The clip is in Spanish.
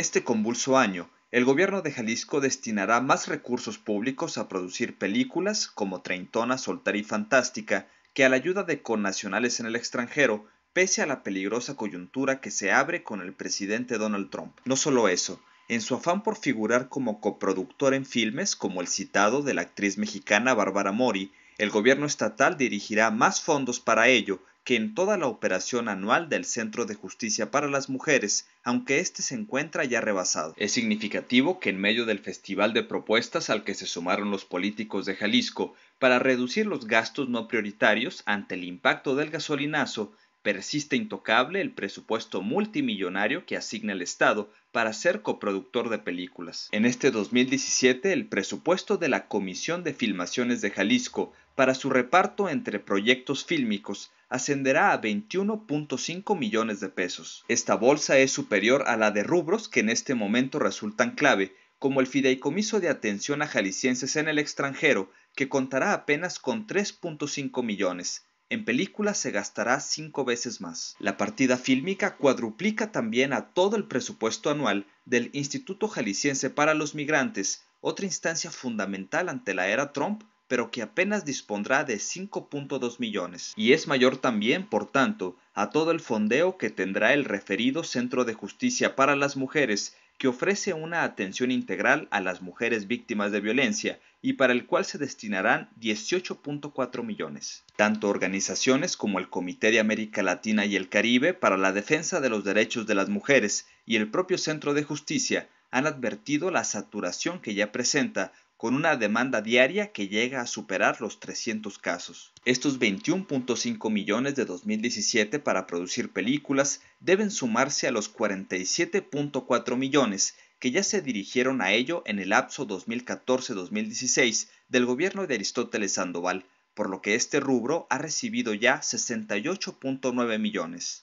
este convulso año, el gobierno de Jalisco destinará más recursos públicos a producir películas como Treintona, Soltar y Fantástica, que a la ayuda de connacionales en el extranjero, pese a la peligrosa coyuntura que se abre con el presidente Donald Trump. No solo eso, en su afán por figurar como coproductor en filmes como el citado de la actriz mexicana Bárbara Mori, el gobierno estatal dirigirá más fondos para ello, que en toda la operación anual del Centro de Justicia para las Mujeres, aunque este se encuentra ya rebasado. Es significativo que en medio del festival de propuestas al que se sumaron los políticos de Jalisco para reducir los gastos no prioritarios ante el impacto del gasolinazo, persiste intocable el presupuesto multimillonario que asigna el Estado para ser coproductor de películas. En este 2017, el presupuesto de la Comisión de Filmaciones de Jalisco para su reparto entre proyectos fílmicos ascenderá a 21.5 millones de pesos. Esta bolsa es superior a la de rubros que en este momento resultan clave, como el Fideicomiso de Atención a Jaliscienses en el extranjero, que contará apenas con 3.5 millones. En películas se gastará cinco veces más. La partida fílmica cuadruplica también a todo el presupuesto anual del Instituto Jalisciense para los Migrantes, otra instancia fundamental ante la era Trump pero que apenas dispondrá de 5.2 millones, y es mayor también, por tanto, a todo el fondeo que tendrá el referido Centro de Justicia para las Mujeres, que ofrece una atención integral a las mujeres víctimas de violencia y para el cual se destinarán 18.4 millones. Tanto organizaciones como el Comité de América Latina y el Caribe para la Defensa de los Derechos de las Mujeres y el propio Centro de Justicia han advertido la saturación que ya presenta con una demanda diaria que llega a superar los 300 casos. Estos 21.5 millones de 2017 para producir películas deben sumarse a los 47.4 millones que ya se dirigieron a ello en el lapso 2014-2016 del gobierno de Aristóteles Sandoval, por lo que este rubro ha recibido ya 68.9 millones.